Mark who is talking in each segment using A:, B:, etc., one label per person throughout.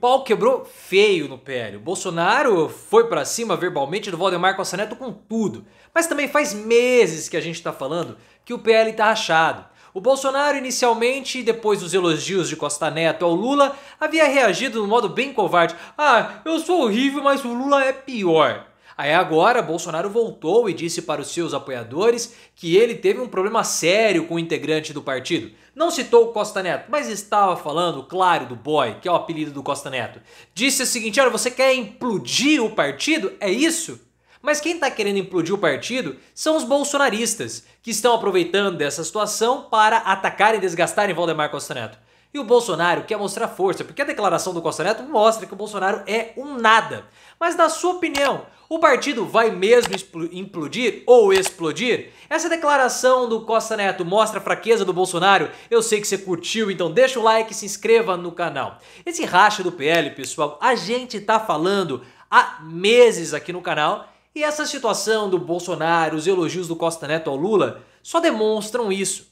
A: pau quebrou feio no O Bolsonaro foi para cima verbalmente do Valdemar Costa Neto com tudo. Mas também faz meses que a gente está falando que o PL está rachado. O Bolsonaro, inicialmente, depois dos elogios de Costa Neto ao Lula, havia reagido de um modo bem covarde. Ah, eu sou horrível, mas o Lula é pior. Aí agora, Bolsonaro voltou e disse para os seus apoiadores que ele teve um problema sério com o integrante do partido. Não citou o Costa Neto, mas estava falando, claro, do boy, que é o apelido do Costa Neto. Disse o seguinte: olha, você quer implodir o partido? É isso? Mas quem está querendo implodir o partido são os bolsonaristas, que estão aproveitando dessa situação para atacarem e desgastarem Valdemar Costa Neto. E o Bolsonaro quer mostrar força, porque a declaração do Costa Neto mostra que o Bolsonaro é um nada. Mas na sua opinião, o partido vai mesmo implodir ou explodir? Essa declaração do Costa Neto mostra a fraqueza do Bolsonaro? Eu sei que você curtiu, então deixa o like e se inscreva no canal. Esse racha do PL, pessoal, a gente tá falando há meses aqui no canal e essa situação do Bolsonaro, os elogios do Costa Neto ao Lula, só demonstram isso.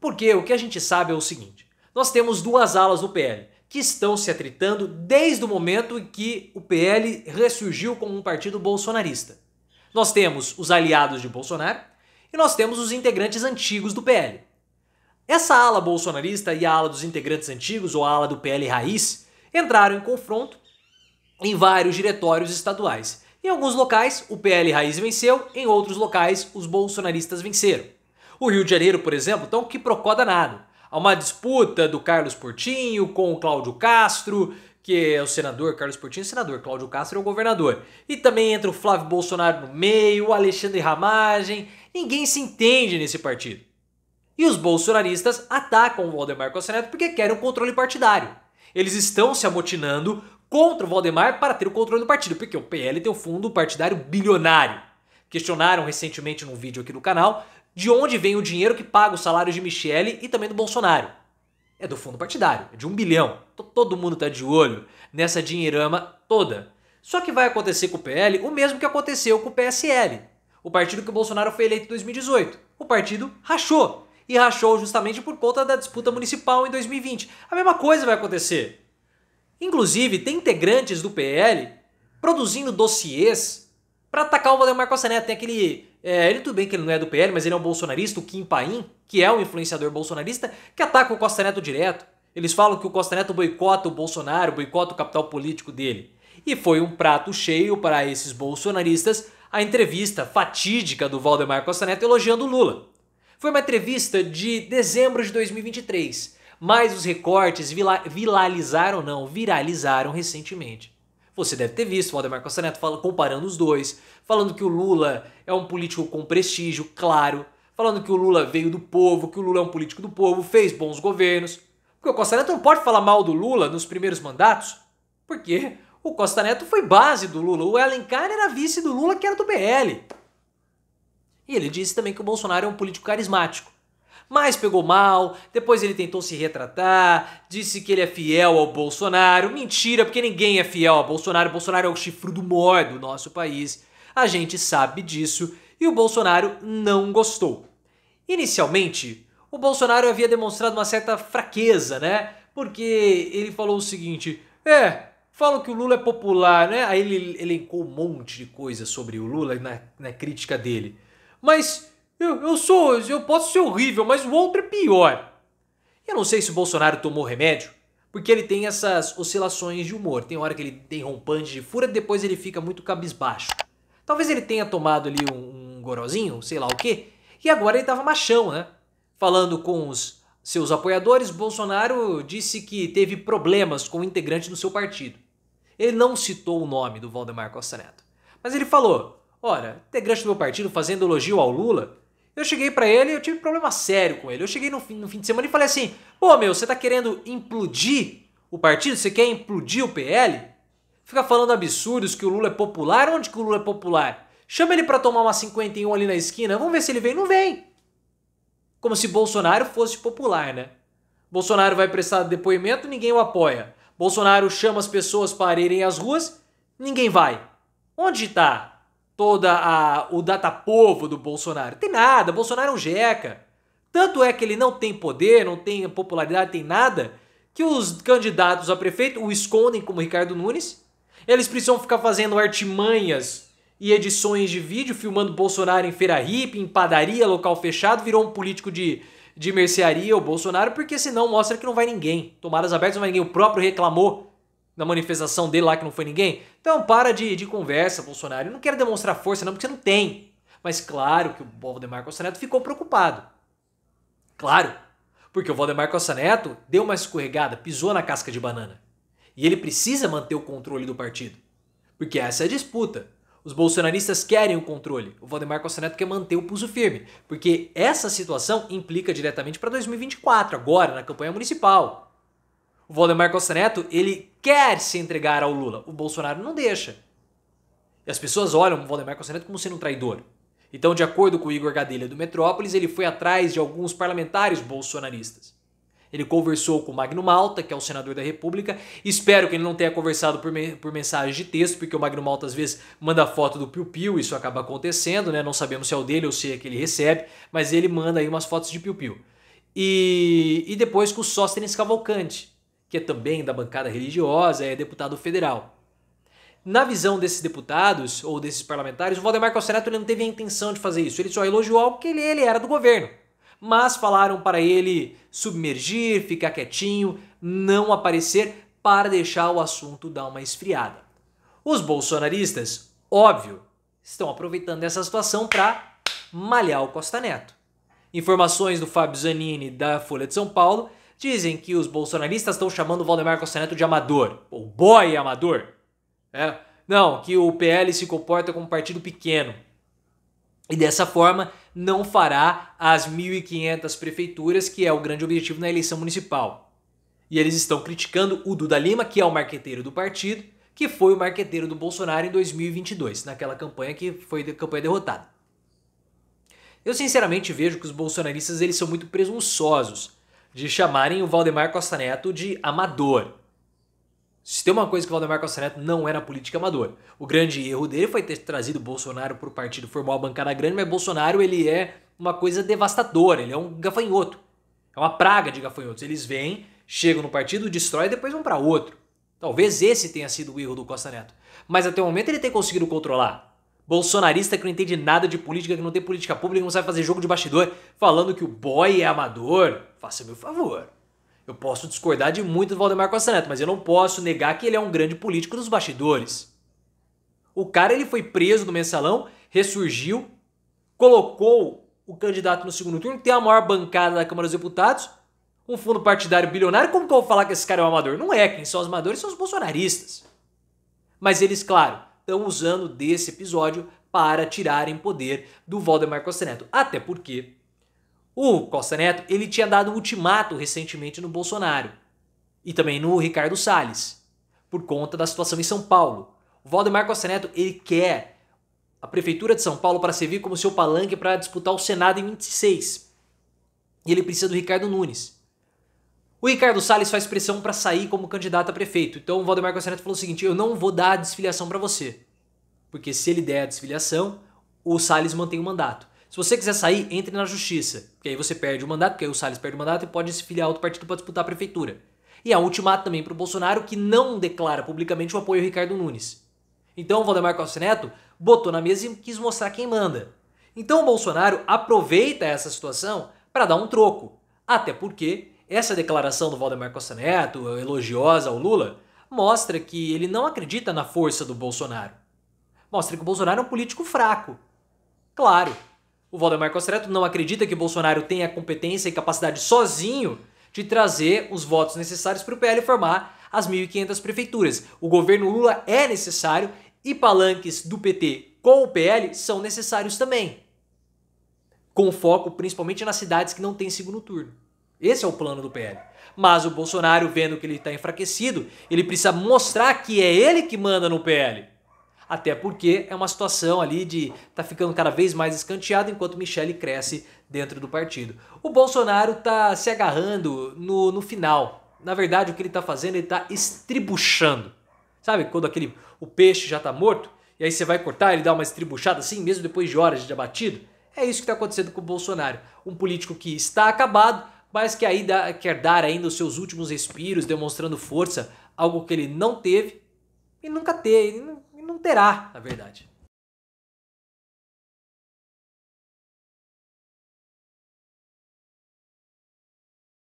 A: Porque o que a gente sabe é o seguinte: nós temos duas alas do PL que estão se atritando desde o momento em que o PL ressurgiu como um partido bolsonarista. Nós temos os aliados de Bolsonaro e nós temos os integrantes antigos do PL. Essa ala bolsonarista e a ala dos integrantes antigos, ou a ala do PL raiz, entraram em confronto em vários diretórios estaduais. Em alguns locais, o PL raiz venceu, em outros locais, os bolsonaristas venceram. O Rio de Janeiro, por exemplo, então que procoda nada a uma disputa do Carlos Portinho com o Cláudio Castro, que é o senador, Carlos Portinho é senador, Cláudio Castro é o governador. E também entra o Flávio Bolsonaro no meio, o Alexandre Ramagem, ninguém se entende nesse partido. E os bolsonaristas atacam o Valdemar Costa Neto porque querem o controle partidário. Eles estão se amotinando contra o Valdemar para ter o controle do partido, porque o PL tem um fundo partidário bilionário. Questionaram recentemente num vídeo aqui no canal de onde vem o dinheiro que paga os salários de Michele e também do Bolsonaro. É do fundo partidário, é de um bilhão. Então, todo mundo está de olho nessa dinheirama toda. Só que vai acontecer com o PL o mesmo que aconteceu com o PSL, o partido que o Bolsonaro foi eleito em 2018. O partido rachou. E rachou justamente por conta da disputa municipal em 2020. A mesma coisa vai acontecer. Inclusive, tem integrantes do PL produzindo dossiês para atacar o Valdemar Costa Neto. Tem aquele é, ele tudo bem que ele não é do PL, mas ele é um bolsonarista, o Kim Paim, que é um influenciador bolsonarista, que ataca o Costa Neto direto. Eles falam que o Costa Neto boicota o Bolsonaro, boicota o capital político dele. E foi um prato cheio para esses bolsonaristas a entrevista fatídica do Valdemar Costa Neto elogiando o Lula. Foi uma entrevista de dezembro de 2023, mas os recortes viralizaram, não, viralizaram recentemente. Você deve ter visto, Valdemar Costa Neto fala, comparando os dois, falando que o Lula é um político com prestígio, claro, falando que o Lula veio do povo, que o Lula é um político do povo, fez bons governos. Porque o Costa Neto não pode falar mal do Lula nos primeiros mandatos, porque o Costa Neto foi base do Lula, o Alencar era vice do Lula, que era do BL. E ele disse também que o Bolsonaro é um político carismático mas pegou mal. Depois ele tentou se retratar, disse que ele é fiel ao Bolsonaro. Mentira, porque ninguém é fiel ao Bolsonaro. Bolsonaro é o chifrudo mor do nosso país. A gente sabe disso e o Bolsonaro não gostou. Inicialmente, o Bolsonaro havia demonstrado uma certa fraqueza, né? Porque ele falou o seguinte: é, falam que o Lula é popular, né? Aí ele elencou um monte de coisa sobre o Lula na, na crítica dele. Mas eu, eu sou. Eu posso ser horrível, mas o outro é pior. Eu não sei se o Bolsonaro tomou remédio, porque ele tem essas oscilações de humor. Tem hora que ele tem rompante de fura, depois ele fica muito cabisbaixo. Talvez ele tenha tomado ali um, um gorozinho, sei lá o quê, e agora ele tava machão, né? Falando com os seus apoiadores, Bolsonaro disse que teve problemas com o integrante do seu partido. Ele não citou o nome do Valdemar Costa Neto, mas ele falou: Ora, integrante do meu partido fazendo elogio ao Lula, eu cheguei para ele, eu tive um problema sério com ele. Eu cheguei no fim, no fim de semana e falei assim: pô, meu, você tá querendo implodir o partido? Você quer implodir o PL? Fica falando absurdos que o Lula é popular? Onde que o Lula é popular? Chama ele para tomar uma 51 ali na esquina, vamos ver se ele vem. Não vem. Como se Bolsonaro fosse popular, né? Bolsonaro vai prestar depoimento, ninguém o apoia. Bolsonaro chama as pessoas para irem às ruas, ninguém vai. Onde está toda a o povo do Bolsonaro. Tem nada, Bolsonaro é um jeca. Tanto é que ele não tem poder, não tem popularidade, tem nada, que os candidatos a prefeito o escondem como Ricardo Nunes. Eles precisam ficar fazendo artimanhas e edições de vídeo, filmando Bolsonaro em feira hippie, em padaria, local fechado, virou um político de, de mercearia, o Bolsonaro, porque senão mostra que não vai ninguém. Tomadas abertas não vai ninguém. O próprio reclamou na manifestação dele lá que não foi ninguém. Então para de, de conversa, Bolsonaro. Eu não quero demonstrar força não, porque você não tem. Mas claro que o Valdemar Costa Neto ficou preocupado. Claro, porque o Valdemar Costa Neto deu uma escorregada, pisou na casca de banana. E ele precisa manter o controle do partido. Porque essa é a disputa. Os bolsonaristas querem o controle. O Valdemar Costa Neto quer manter o pulso firme. Porque essa situação implica diretamente para 2024, agora, na campanha municipal. O Valdemar Costa Neto, ele quer se entregar ao Lula. O Bolsonaro não deixa. E as pessoas olham o Valdemar Costa Neto como sendo um traidor. Então, de acordo com o Igor Gadelha do Metrópolis, ele foi atrás de alguns parlamentares bolsonaristas. Ele conversou com o Magno Malta, que é o senador da República. Espero que ele não tenha conversado por, me por mensagem de texto, porque o Magno Malta às vezes manda foto do Piu Piu, isso acaba acontecendo, né? Não sabemos se é o dele ou se é que ele recebe, mas ele manda aí umas fotos de Piu Piu. E, e depois com o Sóstenes Cavalcante, que é também da bancada religiosa, é deputado federal. Na visão desses deputados ou desses parlamentares, o Valdemar Costa ele não teve a intenção de fazer isso. Ele só elogiou algo que ele, ele era do governo. Mas falaram para ele submergir, ficar quietinho, não aparecer para deixar o assunto dar uma esfriada. Os bolsonaristas, óbvio, estão aproveitando essa situação para malhar o Costa Neto. Informações do Fábio Zanini da Folha de São Paulo Dizem que os bolsonaristas estão chamando o Valdemar Costa Neto de amador, ou boy amador. É. Não, que o PL se comporta como um partido pequeno. E dessa forma não fará as 1.500 prefeituras, que é o grande objetivo na eleição municipal. E eles estão criticando o Duda Lima, que é o marqueteiro do partido, que foi o marqueteiro do Bolsonaro em 2022, naquela campanha que foi de campanha derrotada. Eu sinceramente vejo que os bolsonaristas eles são muito presunçosos de chamarem o Valdemar Costa Neto de amador. Se tem uma coisa que o Valdemar Costa Neto não era é política é amador. O grande erro dele foi ter trazido Bolsonaro para o partido, formou a bancada grande, mas Bolsonaro ele é uma coisa devastadora, ele é um gafanhoto. É uma praga de gafanhotos. Eles vêm, chegam no partido, destrói e depois vão para outro. Talvez esse tenha sido o erro do Costa Neto. Mas até o momento ele tem conseguido controlar bolsonarista que não entende nada de política, que não tem política pública, não sabe fazer jogo de bastidor, falando que o boy é amador, faça-me o favor. Eu posso discordar de muito do Valdemar Costa Neto, mas eu não posso negar que ele é um grande político dos bastidores. O cara ele foi preso no mensalão, ressurgiu, colocou o candidato no segundo turno, que tem a maior bancada da Câmara dos Deputados, um fundo partidário bilionário, como que eu vou falar que esse cara é um amador? Não é, quem são os amadores são os bolsonaristas. Mas eles, claro, estão usando desse episódio para tirarem poder do Valdemar Costa Neto. Até porque o Costa Neto ele tinha dado um ultimato recentemente no Bolsonaro e também no Ricardo Salles, por conta da situação em São Paulo. O Valdemar Costa Neto ele quer a Prefeitura de São Paulo para servir como seu palanque para disputar o Senado em 26. E ele precisa do Ricardo Nunes. O Ricardo Salles faz pressão para sair como candidato a prefeito. Então o Valdemar Costa Neto falou o seguinte: eu não vou dar a desfiliação para você. Porque se ele der a desfiliação, o Salles mantém o mandato. Se você quiser sair, entre na justiça. Porque aí você perde o mandato, porque aí o Salles perde o mandato e pode se filiar a outro partido para disputar a prefeitura. E a é ultimato também para o Bolsonaro, que não declara publicamente o apoio ao Ricardo Nunes. Então o Valdemar Costa Neto botou na mesa e quis mostrar quem manda. Então o Bolsonaro aproveita essa situação para dar um troco. Até porque essa declaração do Valdemar Costa Neto, elogiosa ao Lula, mostra que ele não acredita na força do Bolsonaro. Mostra que o Bolsonaro é um político fraco. Claro, o Valdemar Costa Neto não acredita que o Bolsonaro tenha a competência e capacidade sozinho de trazer os votos necessários para o PL formar as 1.500 prefeituras. O governo Lula é necessário e palanques do PT com o PL são necessários também. Com foco principalmente nas cidades que não têm segundo turno. Esse é o plano do PL. Mas o Bolsonaro, vendo que ele está enfraquecido, ele precisa mostrar que é ele que manda no PL. Até porque é uma situação ali de tá ficando cada vez mais escanteado enquanto Michele cresce dentro do partido. O Bolsonaro tá se agarrando no, no final. Na verdade, o que ele tá fazendo, ele tá estribuchando. Sabe quando aquele o peixe já tá morto e aí você vai cortar, ele dá uma estribuchada assim, mesmo depois de horas de abatido? É isso que está acontecendo com o Bolsonaro. Um político que está acabado, mas que aí dá, quer dar ainda os seus últimos respiros, demonstrando força, algo que ele não teve e nunca teve, e não terá, na verdade.